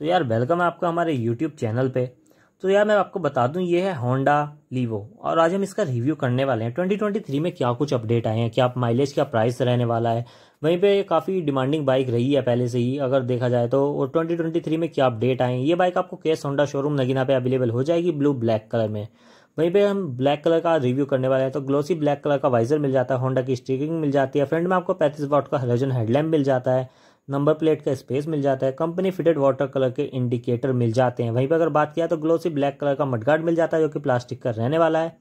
तो यार वेलकम है आपका हमारे यूट्यूब चैनल पे तो यार मैं आपको बता दूं ये है होंडा लीवो और आज हम इसका रिव्यू करने वाले हैं 2023 में क्या कुछ अपडेट आए हैं क्या माइलेज क्या प्राइस रहने वाला है वहीं पे काफ़ी डिमांडिंग बाइक रही है पहले से ही अगर देखा जाए तो और 2023 में क्या अपडेट आए हैं ये बाइक आपको केस होंडा शोरूम नगीना पे अवेलेबल हो जाएगी ब्लू ब्लैक कलर में वहीं पे हम ब्लैक कलर का रिव्यू करने वाले हैं तो ग्लोसी ब्लैक कलर का वाइजर मिल जाता है होंडा की स्टीकिंग मिल जाती है फ्रंट में आपको पैंतीस वाट का हलोजन हेडलैम्प मिल जाता है नंबर प्लेट का स्पेस मिल जाता है कंपनी फिटेड वाटर कलर के इंडिकेटर मिल जाते हैं वहीं पर अगर बात किया तो ग्लोसी ब्लैक कलर का मडगार्ड मिल जाता है जो कि प्लास्टिक का रहने वाला है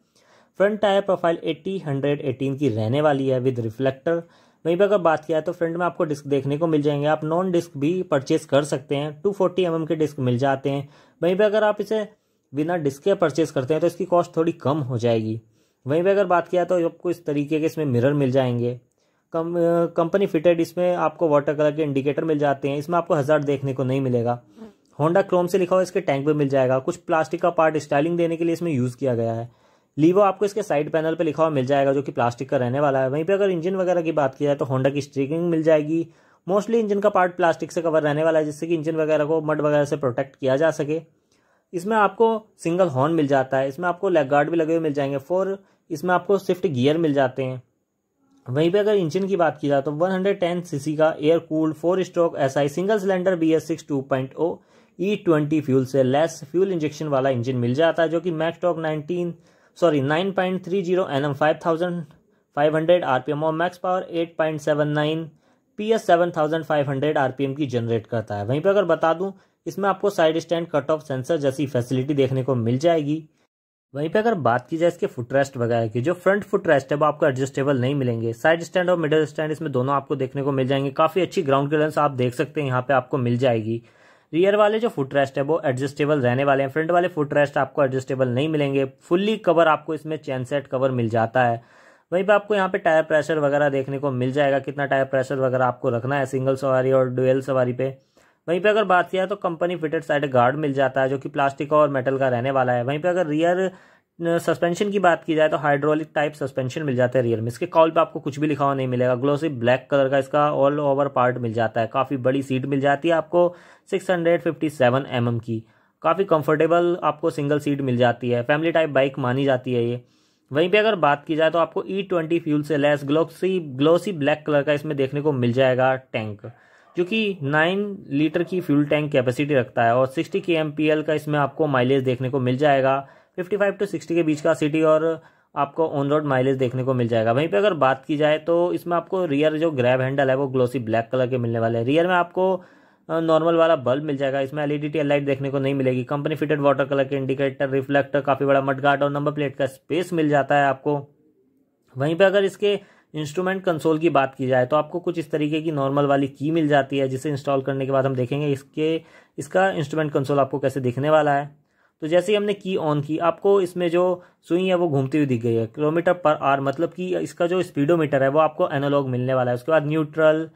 front tyre profile hundred eighteen की रहने वाली है विद रिफ्लेक्टर वहीं पर अगर बात किया तो फ्रंट में आपको डिस्क देखने को मिल जाएंगे आप नॉन डिस्क भी परचेस कर सकते हैं टू फोर्टी एम के डिस्क मिल जाते हैं वहीं पर अगर आप इसे बिना डिस्क के परचेस करते हैं तो इसकी कॉस्ट थोड़ी कम हो जाएगी वहीं पर अगर बात किया तो आपको इस तरीके के इसमें मिरर मिल जाएंगे कम कंपनी फिटेड इसमें आपको वाटर कलर के इंडिकेटर मिल जाते हैं इसमें आपको हज़ार देखने को नहीं मिलेगा होंडा क्रोम से लिखा हुआ इसके टैंक भी मिल जाएगा कुछ प्लास्टिक का पार्ट स्टाइलिंग देने के लिए इसमें यूज़ किया गया है लीवो आपको इसके साइड पैनल पे लिखा हुआ मिल जाएगा जो कि प्लास्टिक का रहने वाला है वहीं पे अगर इंजन वगैरह की बात की जाए तो होंडा की स्ट्रिकिंग मिल जाएगी मोस्टली इंजन का पार्ट प्लास्टिक से कवर रहने वाला है जिससे कि इंजन वगैरह को मड वगैरह से प्रोटेक्ट किया जा सके इसमें आपको सिंगल हॉर्न मिल जाता है इसमें आपको लेग गार्ड भी लगे हुए मिल जाएंगे फोर इसमें आपको स्विफ्ट गियर मिल जाते हैं वहीं पे अगर इंजन की बात की जाए तो 110 सीसी का air cooled four stroke SI single cylinder B S six two point O E twenty fuel से लेस फ्यूल इंजेक्शन वाला इंजन मिल जाता है जो कि max torque nineteen sorry nine point three zero N M five thousand five hundred R P M और max power eight point seven nine P S seven thousand five hundred R P M की generate करता है वहीं पर अगर बता दूँ इसमें आपको side stand cut off sensor जैसी फैसिलिटी देखने को मिल जाएगी वहीं पे अगर बात की जाए इसके फुटरेस्ट वगैरह की जो फ्रंट फुट रेस्ट है वो आपको एडजस्टेबल नहीं मिलेंगे साइड स्टैंड और मिडल स्टैंड इसमें दोनों आपको देखने को मिल जाएंगे काफ़ी अच्छी ग्राउंड क्लियरेंस आप देख सकते हैं यहाँ पे आपको मिल जाएगी रियर वाले जो फुट रेस्ट है वो एडजस्टेबल रहने वाले हैं फ्रंट वाले फुटरेस्ट आपको एडजस्टेबल नहीं मिलेंगे फुल्ली कवर आपको इसमें चैन सेट कवर मिल जाता है वहीं पर आपको यहाँ पे टायर प्रेशर वगैरह देखने को मिल जाएगा कितना टायर प्रेशर वगैरह आपको रखना है सिंगल सवारी और डुएल सवारी पे वहीं पे अगर बात किया तो कंपनी फिटेड साइड गार्ड मिल जाता है जो कि प्लास्टिक और मेटल का रहने वाला है वहीं पे अगर रियर सस्पेंशन की बात की जाए तो हाइड्रोलिक टाइप सस्पेंशन मिल जाता है रियर में इसके कॉल पे आपको कुछ भी लिखा हुआ नहीं मिलेगा ग्लोसी ब्लैक कलर का इसका ऑल ओवर पार्ट मिल जाता है काफ़ी बड़ी सीट मिल जाती है आपको 657 mm की काफ़ी कंफर्टेबल आपको सिंगल सीट मिल जाती है फैमिली टाइप बाइक मानी जाती है ये वहीं पे अगर बात की जाए तो आपको ई ट्वेंटी फ्यूल से लेस ग्लोसी ग्लोसी ब्लैक कलर का इसमें देखने को मिल जाएगा टैंक जो कि 9 लीटर की फ्यूल टैंक कैपेसिटी रखता है और 60 के एम का इसमें आपको माइलेज देखने को मिल जाएगा 55 टू 60 के बीच का सिटी और आपको ऑन रोड माइलेज देखने को मिल जाएगा वहीं पे अगर बात की जाए तो इसमें आपको रियर जो ग्रैब हैंडल है वो ग्लोसी ब्लैक कलर के मिलने वाले हैं रियर में आपको नॉर्मल वाला बल्ब मिल जाएगा इसमें एलईडी टेल लाइट देखने को नहीं मिलेगी कंपनी फिटेड वाटर कलर के इंडिकेटर रिफ्लेक्टर काफ़ी बड़ा मटगाट और नंबर प्लेट का स्पेस मिल जाता है आपको वहीं पर अगर इसके इंस्ट्रूमेंट कंसोल की बात की जाए तो आपको कुछ इस तरीके की नॉर्मल वाली की मिल जाती है जिसे इंस्टॉल करने के बाद हम देखेंगे इसके इसका इंस्ट्रूमेंट कंसोल आपको कैसे दिखने वाला है तो जैसे ही हमने की ऑन की आपको इसमें जो सुई है वो घूमती हुई दिख गई है किलोमीटर पर आर मतलब कि इसका जो स्पीडोमीटर है वो आपको एनालॉग मिलने वाला है उसके बाद neutral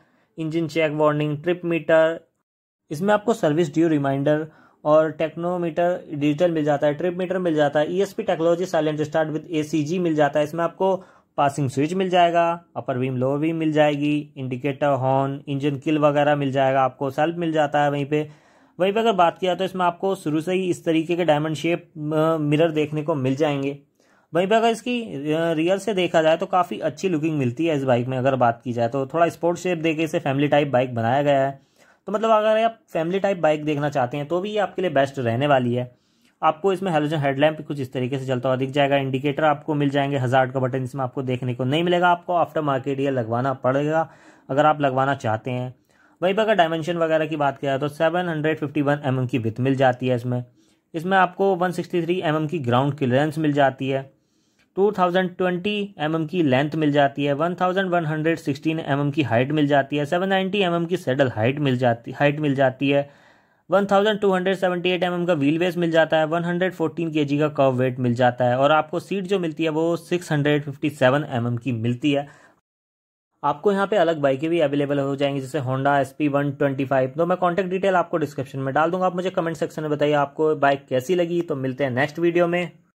engine check warning trip meter इसमें आपको सर्विस ड्यू रिमाइंडर और टेक्नोमीटर डिजिटल मिल जाता है ट्रिप मीटर मिल जाता है ESP e technology silent start with ACG मिल जाता है इसमें आपको पासिंग स्विच मिल जाएगा अपर वीम लोअर वीम मिल जाएगी इंडिकेटर हॉर्न इंजन किल वगैरह मिल जाएगा आपको सेल्फ मिल जाता है वहीं पे वहीं पे अगर बात किया तो इसमें आपको शुरू से ही इस तरीके के डायमंड शेप मिरर देखने को मिल जाएंगे वहीं पर अगर इसकी रियल से देखा जाए तो काफ़ी अच्छी लुकिंग मिलती है इस बाइक में अगर बात की जाए तो थोड़ा स्पोर्ट शेप देके इसे फैमिली टाइप बाइक बनाया गया है तो मतलब अगर आप फैमिली टाइप बाइक देखना चाहते हैं तो भी ये आपके लिए बेस्ट रहने वाली है आपको इसमें हेलोजन हेडलैम्प कुछ इस तरीके से चलता हुआ दिख जाएगा इंडिकेटर आपको मिल जाएंगे हज़ार्ड का बटन इसमें आपको देखने को नहीं मिलेगा आपको आफ्टर मार्केट ये लगवाना पड़ेगा अगर आप लगवाना चाहते हैं वहीं पर अगर डायमेंशन वगैरह की बात किया तो seven hundred fifty one M M की विथ मिल जाती है इसमें इसमें आपको one sixty three M M की ग्राउंड क्लियरेंस मिल जाती है two thousand twenty M M की लेंथ मिल जाती है one thousand one hundred sixteen M M की हाइट मिल जाती है सेवन नाइन्टी एम एम की सेडल हाइट मिल जाती हाइट मिल जाती है 1278 mm का व्हील बेस मिल जाता है 114 kg का कर्व वेट मिल जाता है और आपको सीट जो मिलती है वो 657 mm की मिलती है आपको यहाँ पे अलग बाइकें भी अवेलेबल हो जाएंगी जैसे Honda S P one twenty five तो मैं कॉन्टैक्ट डिटेल आपको डिस्क्रिप्शन में डाल दूंगा आप मुझे कमेंट सेक्शन में बताइए आपको बाइक कैसी लगी तो मिलते हैं नेक्स्ट वीडियो में